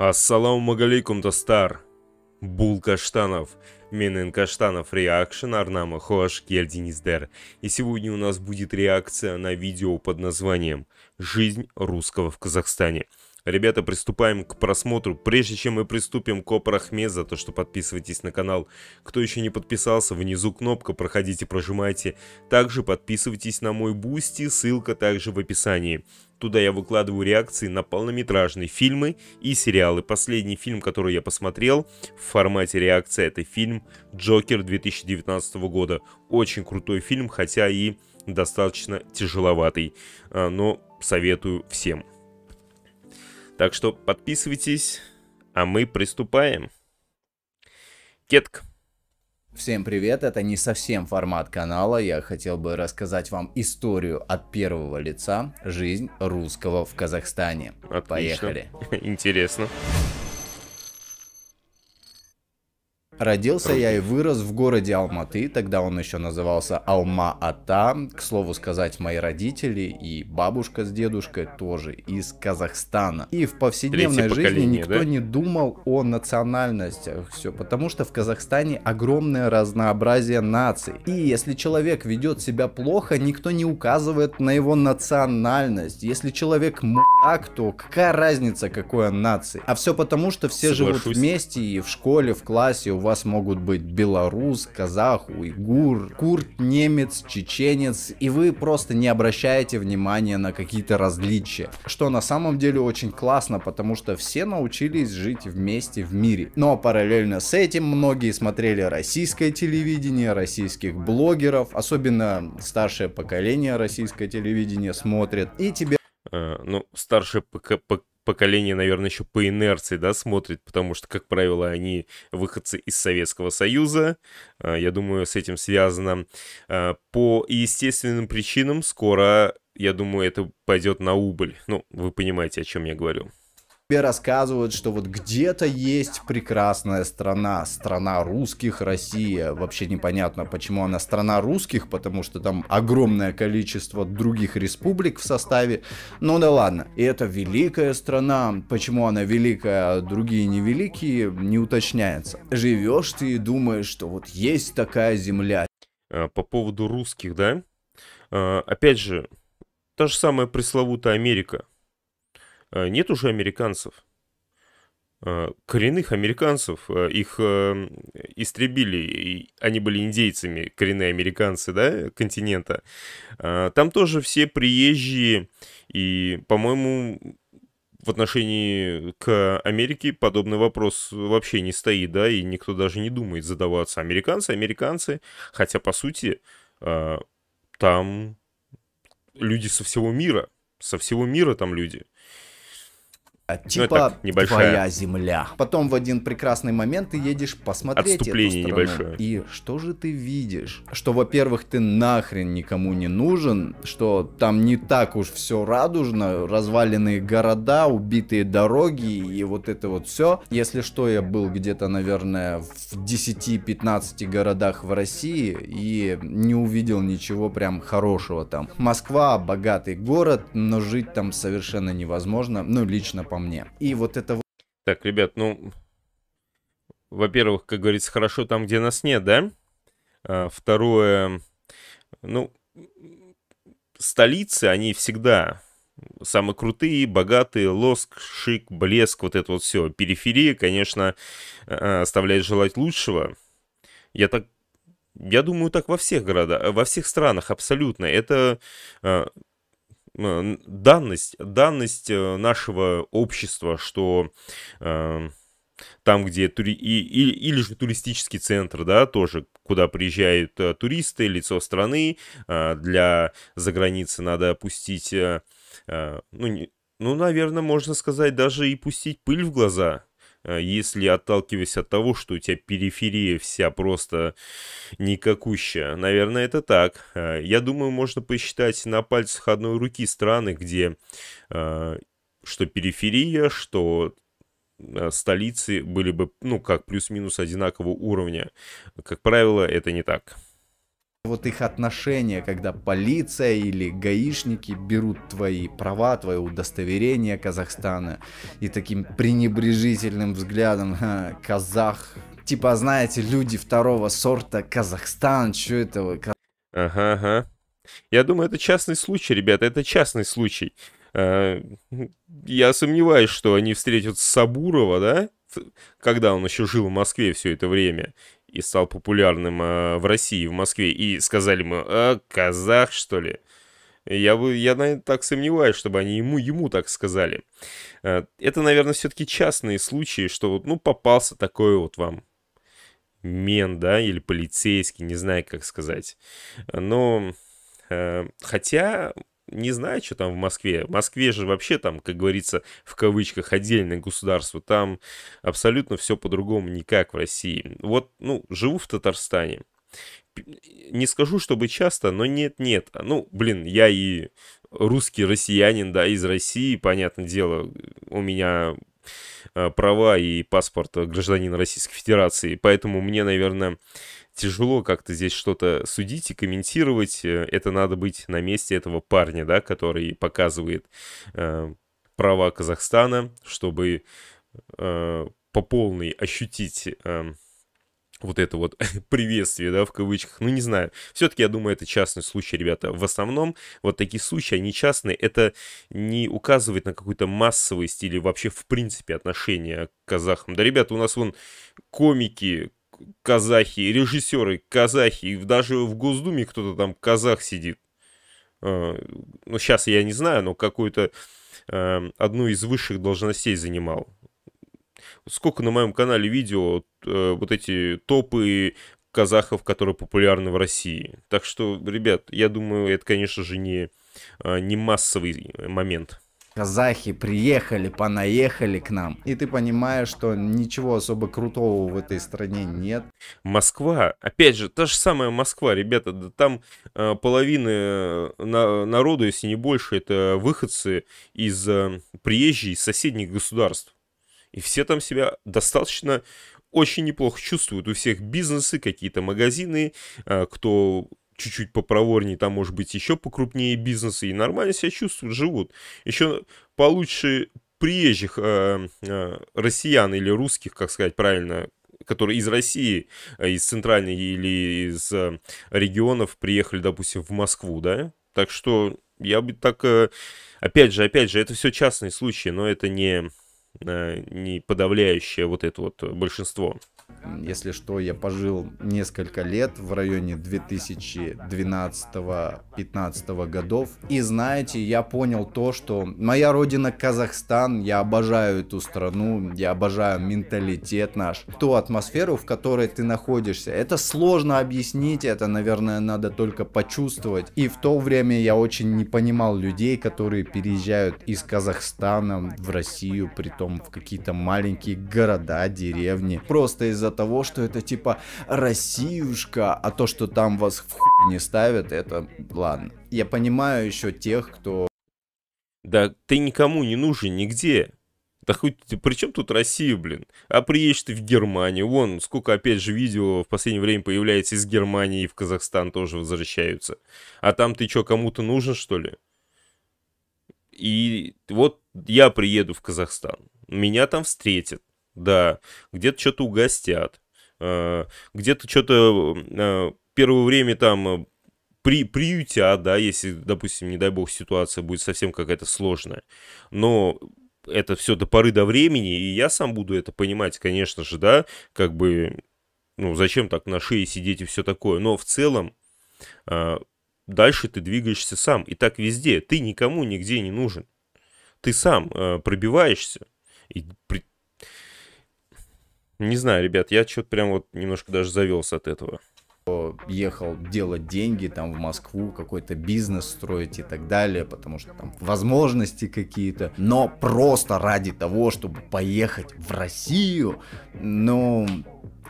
Ассаламу алейкум, достар. Бул Каштанов. Менен Каштанов реакшн Арнама Хош Кельдиниздер. И сегодня у нас будет реакция на видео под названием «Жизнь русского в Казахстане». Ребята, приступаем к просмотру. Прежде чем мы приступим, к Ахмед, за то, что подписывайтесь на канал. Кто еще не подписался, внизу кнопка, проходите, прожимайте. Также подписывайтесь на мой бусти, ссылка также в описании. Туда я выкладываю реакции на полнометражные фильмы и сериалы. Последний фильм, который я посмотрел в формате реакции, это фильм «Джокер» 2019 года. Очень крутой фильм, хотя и достаточно тяжеловатый, а, но советую всем. Так что подписывайтесь, а мы приступаем. Кетк. Всем привет, это не совсем формат канала, я хотел бы рассказать вам историю от первого лица «Жизнь русского в Казахстане». Отлично. Поехали. Интересно. Интересно. Родился я и вырос в городе Алматы, тогда он еще назывался Алма-Ата. К слову сказать, мои родители и бабушка с дедушкой тоже из Казахстана. И в повседневной жизни никто да? не думал о национальностях, все, потому что в Казахстане огромное разнообразие наций. И если человек ведет себя плохо, никто не указывает на его национальность. Если человек мудак, то какая разница, какой он нации? А все потому, что все Соглашусь. живут вместе и в школе, в классе, у вас могут быть белорус, казах, уйгур, курд, немец, чеченец, и вы просто не обращаете внимания на какие-то различия, что на самом деле очень классно, потому что все научились жить вместе в мире. Но параллельно с этим многие смотрели российское телевидение, российских блогеров, особенно старшее поколение российское телевидение смотрит, и тебе... Э, ну, старшее ПК, поколение, наверное, еще по инерции, да, смотрит, потому что, как правило, они выходцы из Советского Союза. А, я думаю, с этим связано. А, по естественным причинам скоро, я думаю, это пойдет на убыль. Ну, вы понимаете, о чем я говорю тебе рассказывают, что вот где-то есть прекрасная страна, страна русских, Россия. Вообще непонятно, почему она страна русских, потому что там огромное количество других республик в составе. Ну да ладно, и это великая страна. Почему она великая, а другие невеликие, не уточняется. Живешь ты и думаешь, что вот есть такая земля. А, по поводу русских, да? А, опять же, та же самая пресловутая Америка – Э, нет уже американцев. Э, коренных американцев, э, их истребили, и они были индейцами, коренные американцы, да, континента. Там тоже все приезжие, и, по-моему, в отношении к Америке подобный вопрос вообще не стоит, да, и никто даже не думает задаваться. Американцы, американцы, хотя, по сути, там люди со всего мира, со всего мира там люди. А ну, типа ну, небольшая... твоя земля. Потом в один прекрасный момент ты едешь посмотреть Отступление эту страну. небольшое. И что же ты видишь? Что, во-первых, ты нахрен никому не нужен, что там не так уж все радужно, разваленные города, убитые дороги и вот это вот все. Если что, я был где-то, наверное, в 10-15 городах в России и не увидел ничего прям хорошего там. Москва богатый город, но жить там совершенно невозможно. Ну, лично, по по мне. И вот это Так, ребят, ну, во-первых, как говорится, хорошо там, где нас нет, да? А, второе, ну, столицы, они всегда самые крутые, богатые, лоск, шик, блеск, вот это вот все. Периферия, конечно, а, оставляет желать лучшего. Я так я думаю, так во всех городах, во всех странах абсолютно. Это а, Э, данность, данность э, нашего общества, что э, там, где тури... и, и, или же туристический центр, да, тоже, куда приезжают э, туристы, лицо страны, э, для заграницы надо опустить, э, э, ну, не... ну, наверное, можно сказать, даже и пустить пыль в глаза, Э, если отталкиваясь от того, что у тебя периферия вся просто никакущая. Наверное, это так. Э, я думаю, можно посчитать на пальцах одной руки страны, где э, что периферия, что столицы были бы, ну, как плюс-минус одинакового уровня. Как правило, это не так вот их отношения, когда полиция или гаишники берут твои права, твое удостоверение Казахстана и таким пренебрежительным взглядом ха, казах, типа, знаете, люди второго сорта, Казахстан, что это вы? Ага, ага. Я думаю, это частный случай, ребята, это частный случай. А, я сомневаюсь, что они встретят Сабурова, да? Когда он еще жил в Москве все это время и стал популярным э, в России, в Москве, и сказали ему, э, казах, что ли? Я, бы, я наверное, так сомневаюсь, чтобы они ему, ему так сказали. Э, это, наверное, все-таки частные случаи, что вот, ну, попался такой вот вам мен, да, или полицейский, не знаю, как сказать. Э, но, э, хотя не знаю, что там в Москве. В Москве же вообще там, как говорится, в кавычках, отдельное государство. Там абсолютно все по-другому, не как в России. Вот, ну, живу в Татарстане. Не скажу, чтобы часто, но нет-нет. Ну, блин, я и русский россиянин, да, из России, понятное дело, у меня а, права и паспорт гражданина Российской Федерации, поэтому мне, наверное, тяжело как-то здесь что-то судить и комментировать. Э, это надо быть на месте этого парня, да, который показывает э, права Казахстана, чтобы э, по полной ощутить... Э, вот это вот приветствие, да, в кавычках, ну, не знаю. Все-таки, я думаю, это частный случай, ребята. В основном вот такие случаи, они частные, это не указывает на какой-то массовый стиль или вообще, в принципе, отношения к казахам. Да, ребята, у нас вон комики, казахи, режиссеры казахи, и даже в Госдуме кто-то там казах сидит. Э, ну, сейчас я не знаю, но какую-то э, одну из высших должностей занимал. Сколько на моем канале видео э, вот эти топы казахов, которые популярны в России. Так что, ребят, я думаю, это, конечно же, не, не массовый момент казахи приехали, понаехали к нам. И ты понимаешь, что ничего особо крутого в этой стране нет. Москва, опять же, та же самая Москва, ребята, да там э, половины э, на, народу, если не больше, это выходцы из э, приезжих, из соседних государств. И все там себя достаточно очень неплохо чувствуют. У всех бизнесы, какие-то магазины, э, кто чуть-чуть попроворнее, там может быть еще покрупнее бизнесы, и нормально себя чувствуют, живут. Еще получше приезжих э, э, россиян или русских, как сказать правильно, которые из России, э, из центральной или из э, регионов приехали, допустим, в Москву, да? Так что я бы так... Э, опять же, опять же, это все частные случаи, но это не, э, не подавляющее вот это вот большинство. Если что, я пожил несколько лет в районе 2012 2015 годов. И знаете, я понял то, что моя родина Казахстан, я обожаю эту страну, я обожаю менталитет наш. Ту атмосферу, в которой ты находишься, это сложно объяснить, это, наверное, надо только почувствовать. И в то время я очень не понимал людей, которые переезжают из Казахстана в Россию, при том в какие-то маленькие города, деревни, просто из из-за того, что это типа Россиюшка, а то, что там вас в хуй не ставят, это ладно. Я понимаю еще тех, кто... Да ты никому не нужен нигде. Да хоть при чем тут Россия, блин? А приедешь ты в Германию. Вон, сколько, опять же, видео в последнее время появляется из Германии и в Казахстан тоже возвращаются. А там ты что, кому-то нужен, что ли? И вот я приеду в Казахстан. Меня там встретят да, где-то что-то угостят, э, где-то что-то э, первое время там э, при, приютя, да, если, допустим, не дай бог, ситуация будет совсем какая-то сложная. Но это все до поры до времени, и я сам буду это понимать, конечно же, да, как бы, ну, зачем так на шее сидеть и все такое. Но в целом дальше ты двигаешься сам, и так везде. Ты никому нигде не нужен. Ты сам э, пробиваешься, и при, не знаю, ребят, я что-то прям вот немножко даже завелся от этого. Ехал делать деньги там в Москву, какой-то бизнес строить и так далее, потому что там возможности какие-то. Но просто ради того, чтобы поехать в Россию, ну,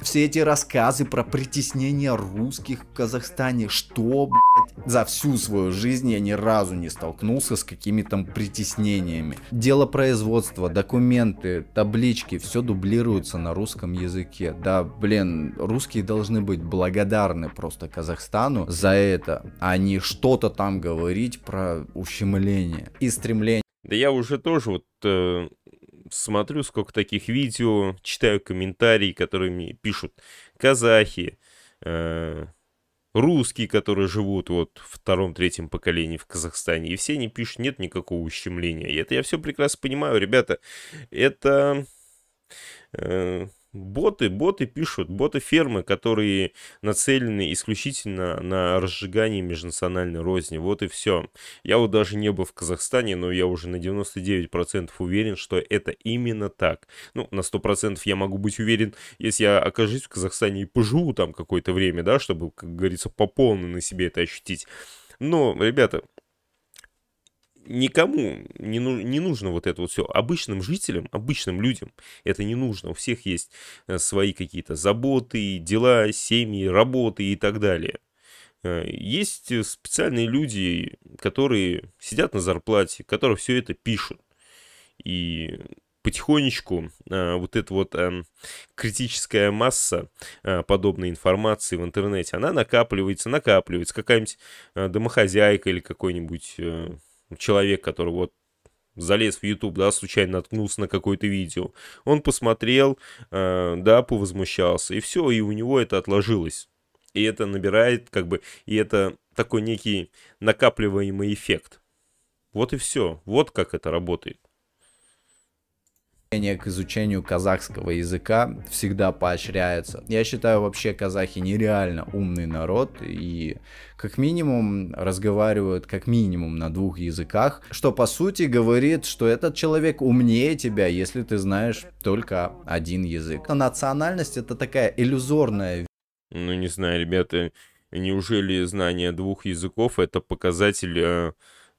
все эти рассказы про притеснение русских в Казахстане, что, блядь, за всю свою жизнь я ни разу не столкнулся с какими то притеснениями. Дело производства, документы, таблички, все дублируется на русском языке. Да, блин, русские должны быть благодарны просто Казахстану за это, а не что-то там говорить про ущемление и стремление. Да я уже тоже вот э, смотрю, сколько таких видео, читаю комментарии, которые мне пишут казахи, э, русские, которые живут вот в втором-третьем поколении в Казахстане, и все они пишут, нет никакого ущемления. И это я все прекрасно понимаю, ребята. Это... Э, Боты, боты пишут, боты фермы, которые нацелены исключительно на разжигание межнациональной розни. Вот и все. Я вот даже не был в Казахстане, но я уже на 99% уверен, что это именно так. Ну, на 100% я могу быть уверен, если я окажусь в Казахстане и поживу там какое-то время, да, чтобы, как говорится, по полной на себе это ощутить. Но, ребята, никому не, ну, не нужно вот это вот все. Обычным жителям, обычным людям это не нужно. У всех есть э, свои какие-то заботы, дела, семьи, работы и так далее. Э, есть э, специальные люди, которые сидят на зарплате, которые все это пишут. И потихонечку вот эта вот эм, критическая масса подобной информации в интернете, она накапливается, накапливается. Какая-нибудь домохозяйка или какой-нибудь человек, который вот залез в YouTube, да, случайно наткнулся на какое-то видео. Он посмотрел, э, да, повозмущался, и все, и у него это отложилось. И это набирает, как бы, и это такой некий накапливаемый эффект. Вот и все. Вот как это работает к изучению казахского языка всегда поощряется. Я считаю вообще казахи нереально умный народ и как минимум разговаривают как минимум на двух языках, что по сути говорит, что этот человек умнее тебя, если ты знаешь только один язык. А национальность это такая иллюзорная. Ну не знаю, ребята, неужели знание двух языков это показатель э,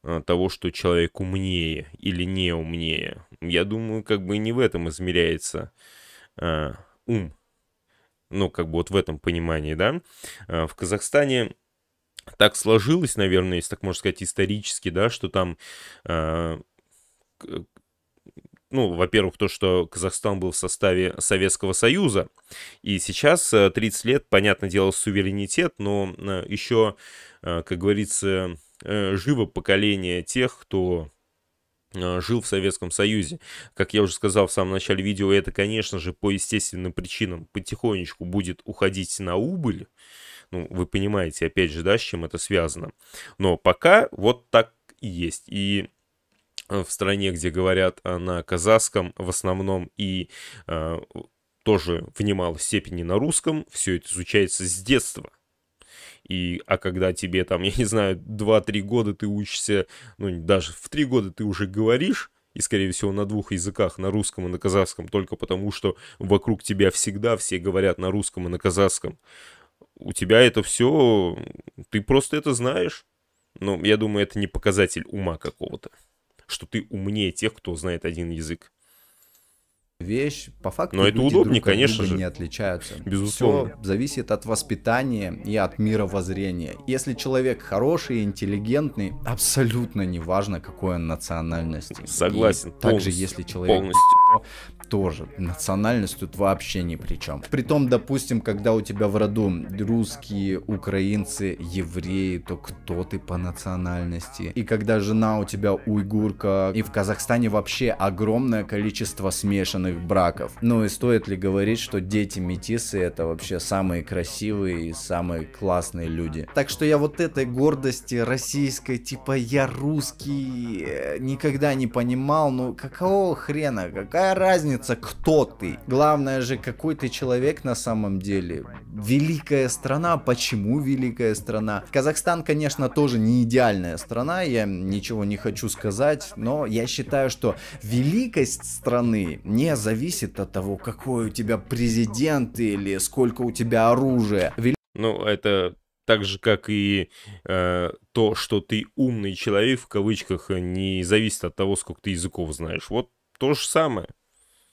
э, того, что человек умнее или не умнее? Я думаю, как бы не в этом измеряется э, ум. Ну, как бы вот в этом понимании, да. Э, в Казахстане так сложилось, наверное, если так можно сказать, исторически, да, что там э, ну, во-первых, то, что Казахстан был в составе Советского Союза, и сейчас 30 э, лет, понятное дело, суверенитет, но э, еще, э, как говорится, живо поколение тех, кто а, жил в Советском Союзе. Как я уже сказал в самом начале видео, это, конечно же, по естественным причинам потихонечку будет уходить на убыль. Ну, вы понимаете, опять же, да, с чем это связано. Но пока вот так и есть. И э, в стране, где говорят а, на казахском в основном и э, тоже в немалой степени на русском, все это изучается с детства. И, а когда тебе там, я не знаю, 2-3 года ты учишься, ну, даже в 3 года ты уже говоришь, и, скорее всего, на двух языках, на русском и на казахском, только потому, что вокруг тебя всегда все говорят на русском и на казахском. У тебя это все, ты просто это знаешь. Но ну, я думаю, это не показатель ума какого-то, что ты умнее тех, кто знает один язык вещь. По факту Но это удобнее, друг конечно же. не отличаются. Безусловно. Все зависит от воспитания и от мировоззрения. Если человек хороший, интеллигентный, абсолютно неважно, какой он национальности. Согласен. И также если человек полностью тоже национальность тут вообще ни при чем. Притом, допустим, когда у тебя в роду русские, украинцы, евреи, то кто ты по национальности? И когда жена у тебя уйгурка, и в Казахстане вообще огромное количество смешанных неравных браков. Ну и стоит ли говорить, что дети метисы это вообще самые красивые и самые классные люди. Так что я вот этой гордости российской, типа я русский, э, никогда не понимал, ну какого хрена, какая разница, кто ты? Главное же, какой ты человек на самом деле. Великая страна, почему великая страна? Казахстан, конечно, тоже не идеальная страна, я ничего не хочу сказать, но я считаю, что великость страны не зависит от того, какой у тебя президент или сколько у тебя оружия. Ну, это так же, как и э, то, что ты умный человек, в кавычках, э, не зависит от того, сколько ты языков знаешь. Вот то же самое.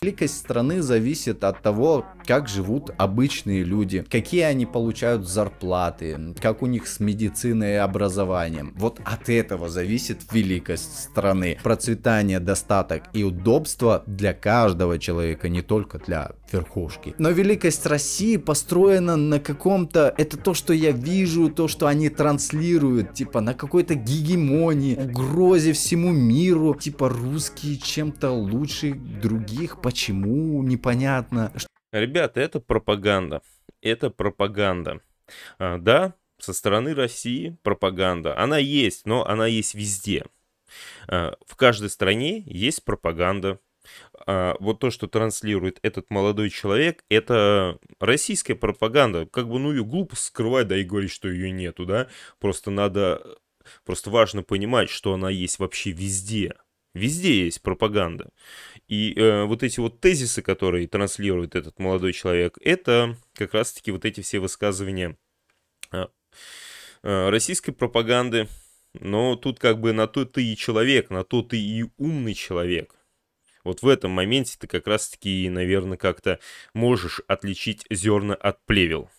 Великость страны зависит от того, как живут обычные люди, какие они получают зарплаты, как у них с медициной и образованием. Вот от этого зависит великость страны. Процветание, достаток и удобство для каждого человека, не только для верхушки. Но великость России построена на каком-то... Это то, что я вижу, то, что они транслируют, типа на какой-то гегемонии, угрозе всему миру, типа русские чем-то лучше других, почему, непонятно. Ребята, это пропаганда. Это пропаганда. А, да, со стороны России пропаганда. Она есть, но она есть везде. А, в каждой стране есть пропаганда. А, вот то, что транслирует этот молодой человек, это российская пропаганда. Как бы, ну, ее глупо скрывать, да, и говорить, что ее нету, да. Просто надо, просто важно понимать, что она есть вообще везде. Везде есть пропаганда. И э, вот эти вот тезисы, которые транслирует этот молодой человек, это как раз-таки вот эти все высказывания а, а, российской пропаганды. Но тут как бы на то ты и человек, на то ты и умный человек вот в этом моменте ты как раз-таки, наверное, как-то можешь отличить зерна от плевел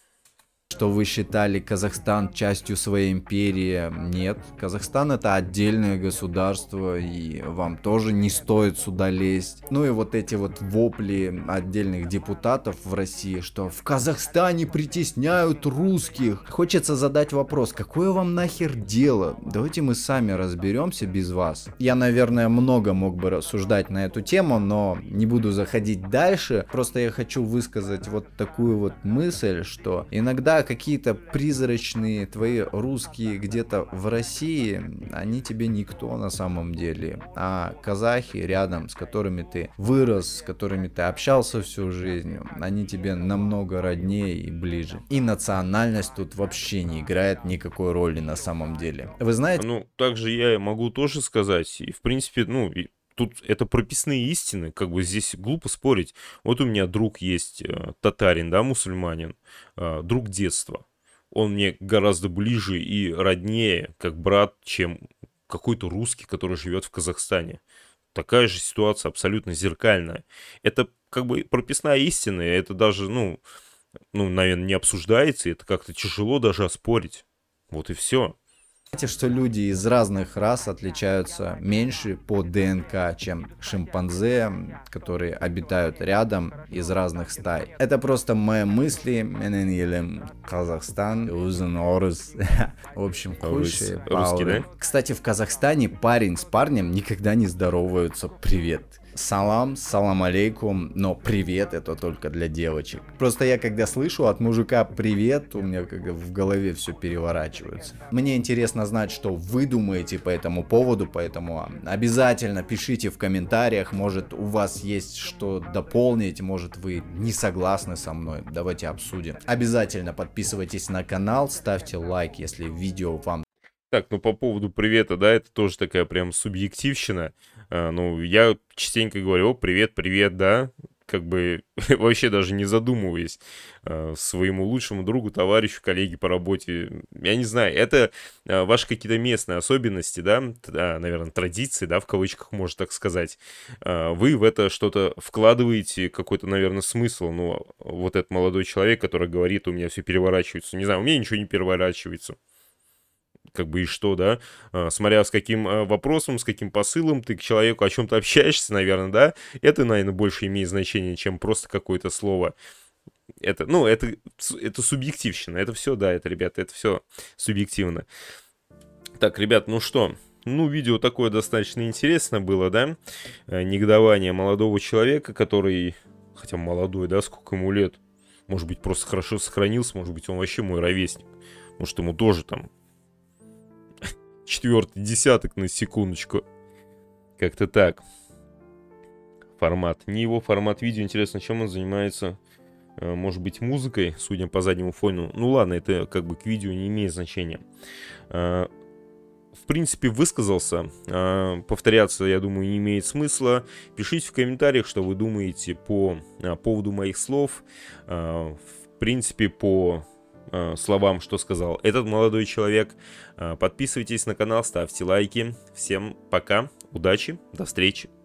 что вы считали Казахстан частью своей империи. Нет, Казахстан это отдельное государство, и вам тоже не стоит сюда лезть. Ну и вот эти вот вопли отдельных депутатов в России, что в Казахстане притесняют русских. Хочется задать вопрос, какое вам нахер дело? Давайте мы сами разберемся без вас. Я, наверное, много мог бы рассуждать на эту тему, но не буду заходить дальше. Просто я хочу высказать вот такую вот мысль, что иногда когда какие-то призрачные твои русские где-то в России, они тебе никто на самом деле. А казахи рядом, с которыми ты вырос, с которыми ты общался всю жизнь, они тебе намного роднее и ближе. И национальность тут вообще не играет никакой роли на самом деле. Вы знаете... Ну, также я могу тоже сказать, и в принципе, ну, тут это прописные истины, как бы здесь глупо спорить. Вот у меня друг есть э, татарин, да, мусульманин, э, друг детства. Он мне гораздо ближе и роднее, как брат, чем какой-то русский, который живет в Казахстане. Такая же ситуация абсолютно зеркальная. Это как бы прописная истина, это даже, ну, ну, наверное, не обсуждается, и это как-то тяжело даже оспорить. Вот и все. Знаете, что люди из разных рас отличаются меньше по ДНК, чем шимпанзе, которые обитают рядом из разных стай. Это просто мои мысли. Менен Казахстан, Узен В общем, Русский, да? Кстати, в Казахстане парень с парнем никогда не здороваются. Привет салам, салам алейкум, но привет это только для девочек. Просто я когда слышу от мужика привет, у меня как в голове все переворачивается. Мне интересно знать, что вы думаете по этому поводу, поэтому обязательно пишите в комментариях, может у вас есть что дополнить, может вы не согласны со мной, давайте обсудим. Обязательно подписывайтесь на канал, ставьте лайк, если видео вам так, ну по поводу привета, да, это тоже такая прям субъективщина. А, ну, я частенько говорю, о, привет, привет, да, как бы вообще даже не задумываясь а, своему лучшему другу, товарищу, коллеге по работе. Я не знаю, это а, ваши какие-то местные особенности, да, а, наверное, традиции, да, в кавычках можно так сказать. А, вы в это что-то вкладываете, какой-то, наверное, смысл. Ну, вот этот молодой человек, который говорит, у меня все переворачивается. Не знаю, у меня ничего не переворачивается как бы и что, да, а, смотря с каким а, вопросом, с каким посылом ты к человеку о чем-то общаешься, наверное, да, это, наверное, больше имеет значение, чем просто какое-то слово. Это, ну, это, это субъективщина, это все, да, это, ребята, это все субъективно. Так, ребят, ну что, ну, видео такое достаточно интересное было, да? Э, негодование молодого человека, который, хотя молодой, да, сколько ему лет, может быть, просто хорошо сохранился, может быть, он вообще мой ровесник. Может, ему тоже там четвертый десяток на секундочку. Как-то так. Формат. Не его формат видео. Интересно, чем он занимается. Э, может быть, музыкой, судя по заднему фону. Ну ладно, это как бы к видео не имеет значения. Э, в принципе, высказался. Э, повторяться, я думаю, не имеет смысла. Пишите в комментариях, что вы думаете по поводу моих слов. В принципе, по Э, словам, что сказал этот молодой человек. Э, подписывайтесь на канал, ставьте лайки. Всем пока, удачи, до встречи.